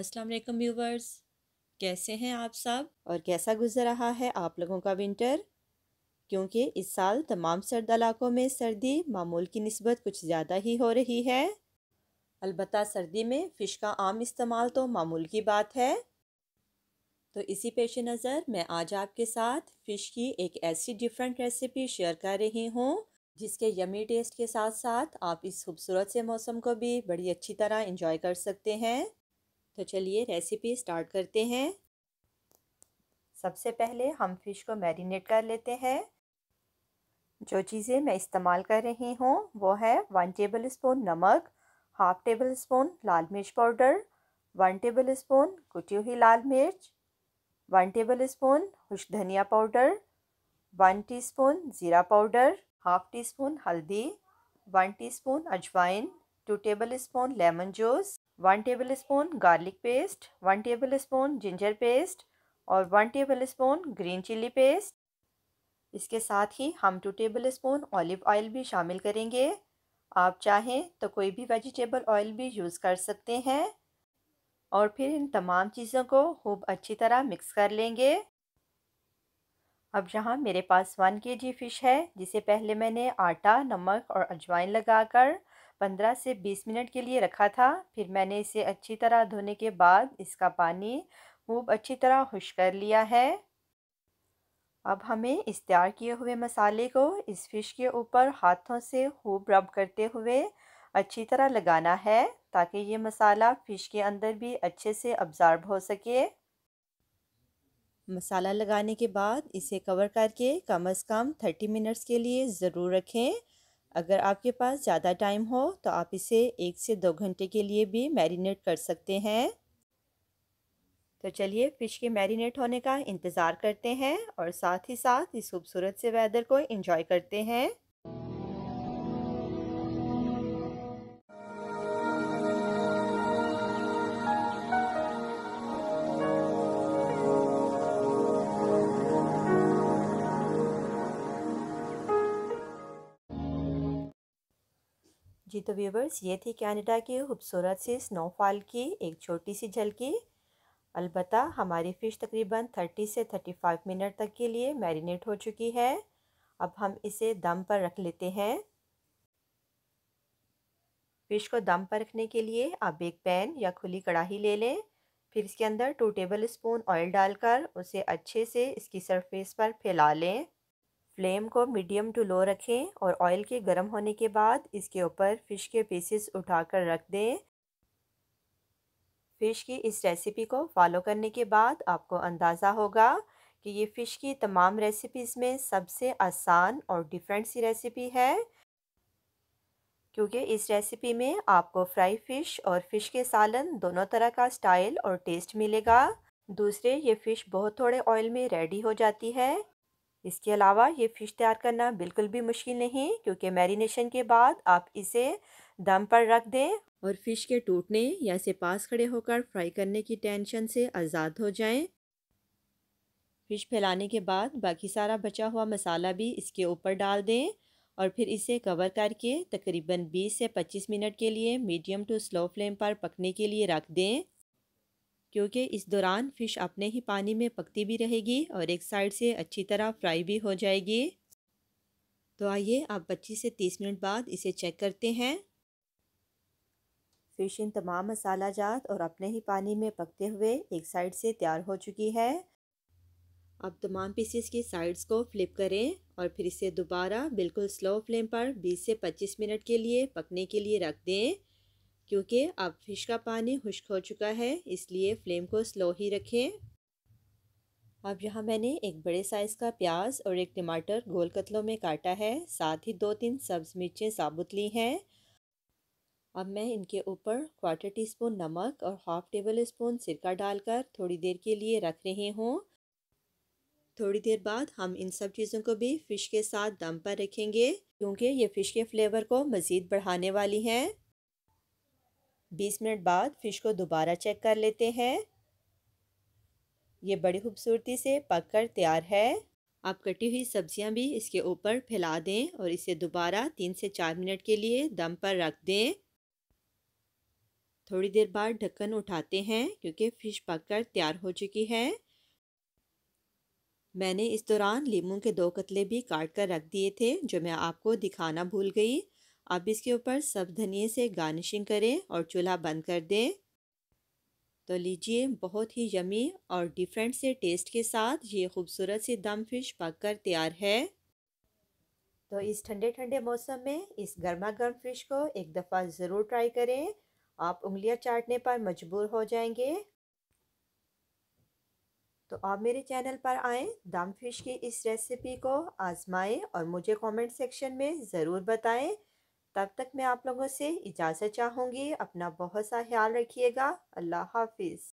अस्सलाम वालेकुम व्यूवर्स कैसे हैं आप सब और कैसा गुजर रहा है आप लोगों का विंटर क्योंकि इस साल तमाम सर्द इलाकों में सर्दी मामूल की नस्बत कुछ ज़्यादा ही हो रही है अलबत् सर्दी में फ़िश का आम इस्तेमाल तो मामूल की बात है तो इसी पेश नज़र मैं आज आपके साथ फ़िश की एक ऐसी डिफरेंट रेसिपी शेयर कर रही हूँ जिसके यमी टेस्ट के साथ साथ आप इस खूबसूरत से मौसम को भी बड़ी अच्छी तरह इंजॉय कर सकते हैं तो चलिए रेसिपी स्टार्ट करते हैं सबसे पहले हम फिश को मैरिनेट कर लेते हैं जो चीज़ें मैं इस्तेमाल कर रही हूँ वो है वन टेबल स्पून नमक हाफ टेबल स्पून लाल मिर्च पाउडर वन टेबल स्पून कुटी हुई लाल मिर्च वन टेबल स्पून खुश धनिया पाउडर वन टीस्पून ज़ीरा पाउडर हाफ टी स्पून हल्दी वन टीस्पून अजवाइन two tablespoon lemon juice one tablespoon garlic paste one tablespoon ginger paste और one tablespoon green chilli paste इसके साथ ही हम two tablespoon olive oil भी शामिल करेंगे आप चाहें तो कोई भी वेजिटेबल ऑयल भी यूज़ कर सकते हैं और फिर इन तमाम चीज़ों को खूब अच्छी तरह मिक्स कर लेंगे अब यहाँ मेरे पास वन के जी फ़िश है जिसे पहले मैंने आटा नमक और अजवाइन लगाकर पंद्रह से बीस मिनट के लिए रखा था फिर मैंने इसे अच्छी तरह धोने के बाद इसका पानी खूब अच्छी तरह खुश कर लिया है अब हमें इस तैयार किए हुए मसाले को इस फिश के ऊपर हाथों से खूब रब करते हुए अच्छी तरह लगाना है ताकि ये मसाला फ़िश के अंदर भी अच्छे से अब्ज़ॉर्ब हो सके मसाला लगाने के बाद इसे कवर करके कम अज़ कम थर्टी मिनट्स के लिए ज़रूर रखें अगर आपके पास ज़्यादा टाइम हो तो आप इसे एक से दो घंटे के लिए भी मैरिनेट कर सकते हैं तो चलिए फ़िश के मैरिनेट होने का इंतज़ार करते हैं और साथ ही साथ इस खूबसूरत से वेदर को इन्जॉय करते हैं जी तो व्यूवर्स ये थी कनाडा की खूबसूरत सी स्नोफॉल की एक छोटी सी झलकी अलबत् हमारी फ़िश तकरीबन 30 से 35 मिनट तक के लिए मैरिनेट हो चुकी है अब हम इसे दम पर रख लेते हैं फ़िश को दम पर रखने के लिए आप एक पैन या खुली कढ़ाही ले लें फिर इसके अंदर टू टेबल स्पून ऑयल डालकर उसे अच्छे से इसकी सरफेस पर फैला लें फ्लेम को मीडियम टू लो रखें और ऑयल के गर्म होने के बाद इसके ऊपर फ़िश के पीसेस उठाकर रख दें फ़िश की इस रेसिपी को फॉलो करने के बाद आपको अंदाज़ा होगा कि ये फ़िश की तमाम रेसिपीज़ में सबसे आसान और डिफरेंट सी रेसिपी है क्योंकि इस रेसिपी में आपको फ्राई फ़िश और फ़िश के सालन दोनों तरह का स्टाइल और टेस्ट मिलेगा दूसरे ये फ़िश बहुत थोड़े ऑयल में रेडी हो जाती है इसके अलावा ये फ़िश तैयार करना बिल्कुल भी मुश्किल नहीं क्योंकि मैरिनेशन के बाद आप इसे दम पर रख दें और फ़िश के टूटने या इसे पास खड़े होकर फ्राई करने की टेंशन से आज़ाद हो जाएं। फ़िश फैलाने के बाद बाकी सारा बचा हुआ मसाला भी इसके ऊपर डाल दें और फिर इसे कवर करके तकरीबन 20 से 25 मिनट के लिए मीडियम टू स्लो फ्लेम पर पकने के लिए रख दें क्योंकि इस दौरान फ़िश अपने ही पानी में पकती भी रहेगी और एक साइड से अच्छी तरह फ्राई भी हो जाएगी तो आइए आप पच्चीस से तीस मिनट बाद इसे चेक करते हैं फ़िश इन तमाम मसाला जात और अपने ही पानी में पकते हुए एक साइड से तैयार हो चुकी है अब तमाम पीसेस की साइड्स को फ्लिप करें और फिर इसे दोबारा बिल्कुल स्लो फ्लेम पर 20 से 25 मिनट के लिए पकने के लिए रख दें क्योंकि अब फिश का पानी खुश्क हो चुका है इसलिए फ्लेम को स्लो ही रखें अब यहाँ मैंने एक बड़े साइज़ का प्याज और एक टमाटर गोल कतलों में काटा है साथ ही दो तीन सब्ज़ मिर्चें साबुत ली हैं अब मैं इनके ऊपर क्वार्टर टी स्पून नमक और हाफ़ टेबल स्पून सिरका डालकर थोड़ी देर के लिए रख रहे हूँ थोड़ी देर बाद हम इन सब चीज़ों को भी फ़िश के साथ दम पर रखेंगे क्योंकि ये फ़िश के फ्लेवर को मज़ीद बढ़ाने वाली हैं बीस मिनट बाद फ़िश को दोबारा चेक कर लेते हैं ये बड़ी खूबसूरती से पक कर तैयार है आप कटी हुई सब्जियां भी इसके ऊपर फैला दें और इसे दोबारा तीन से चार मिनट के लिए दम पर रख दें थोड़ी देर बाद ढक्कन उठाते हैं क्योंकि फ़िश पककर तैयार हो चुकी है मैंने इस दौरान लीमू के दो कतले भी काट कर रख दिए थे जो मैं आपको दिखाना भूल गई आप इसके ऊपर सब धनिए से गार्निशिंग करें और चूल्हा बंद कर दें तो लीजिए बहुत ही यमी और डिफरेंट से टेस्ट के साथ ये खूबसूरत सी दम फिश पककर तैयार है तो इस ठंडे ठंडे मौसम में इस गर्मा गर्म फिश को एक दफ़ा ज़रूर ट्राई करें आप उंगलियां चाटने पर मजबूर हो जाएंगे तो आप मेरे चैनल पर आए दम फिश की इस रेसिपी को आजमाएं और मुझे कमेंट सेक्शन में ज़रूर बताएं तब तक मैं आप लोगों से इजाज़त चाहूँगी अपना बहुत सा ख्याल रखिएगा अल्लाह हाफिज़